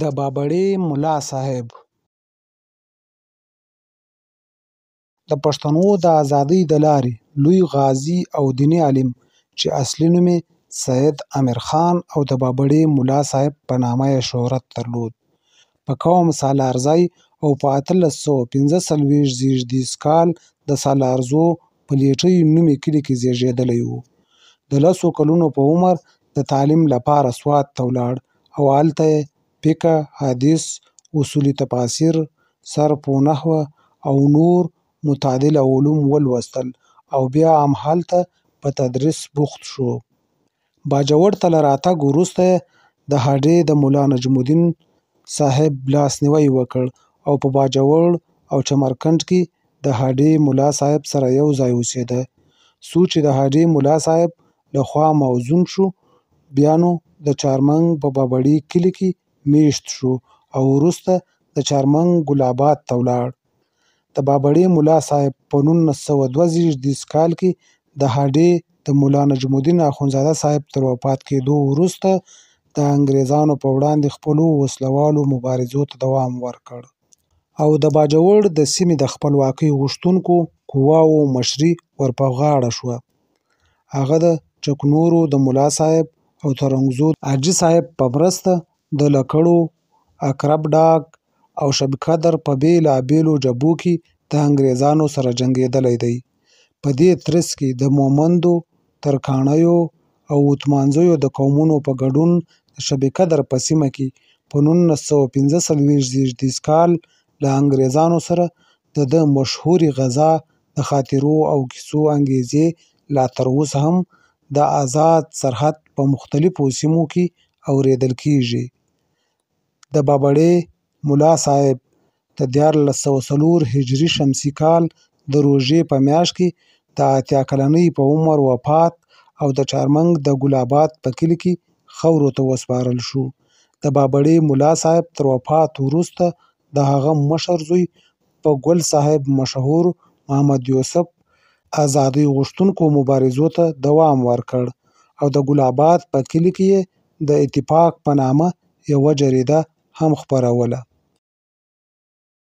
د بابړي ملا صاحب د پښتنو د ازادۍ د لارې لوی غازي او دیني عالم چې اصلي نوم یې سید امیر خان او د بابړي ملا صاحب په نامه یې شهرت درلود په قوم سالارزی او په 1315 زیږدیز کال د سالارزو په لیټۍ نومي کلي کې زیږېدلی و د لسو کلونو په عمر د تعلیم لپاره سوات ته ولاړ او هلته یې فقه، حدیث، اصول تفاسیر، صرف و نحو او نور متعدل علوم ولوستل او بیا همالته په تدریس بوخت شو. باجوړ ته له راتګ وروسته یې د هډې د ملا نجم الدین صاحب لاسنیوی وکړ او په باجوړ او چمرکنډ کې د هډې ملا صاحب سره یو ځای اوسېده. څو چې د هډې ملا صاحب له خوا موزون شو بیا نو د چارمنګ په بابړي کلي کې مېشت شو او وروسته د چهارمغز ګلاباد ته ولاړ. د بابړي ملا صاحب په نولس سوه دوه زېږدیز کال کې د هډې د ملا نجم الدین اخندزاده صاحب تر وفات کېدو وروسته د انګریزانو په وړاندې خپلو وسله والو مبارزو ته دوام ورکړ او د باجوړ د سیمې د خپلواکۍ غوښتونکو قواوو مشري ورپه غاړه شوه. هغه د چکنورو د ملا صاحب او ترنګزو حاجي صاحب په مرسته د لکړو، عقرب ډاګ او شبِ قدر په بېلابېلو جبهو کې د انګریزانو سره جنګېدلی دی. په دې ترڅ کې د مومندو، ترکاڼیو او اتمانځیو د قومونو په ګډون د شبِ قدر په سیمه کې په 1945 زېږدیز کال له انګریزانو سره د ده مشهورې غزا د خاطرو او کیسو انګیزې لا تراوسه هم د آزاد سرحد په مختلفو سیمو کې اورېدل کېږي. د بابړي ملا صاحب د دیارلس سوه څلور هجري شمسي کال د روژې په میاشت کې د اتیا کلنۍ په عمر وفات او د چهارمنګ د ګل آباد په کلي کې خاورو ته وسپارل شو د بابړي ملا صاحب تر وفات وروسته د هغه مشر زوی په ګل صاحب مشهور محمد یوسف ازادي غوښتونکو مبارزو ته دوام ورکړ او د ګل آباد په کلي کې د اتفاق په نامه یوه جریده هم خپروله.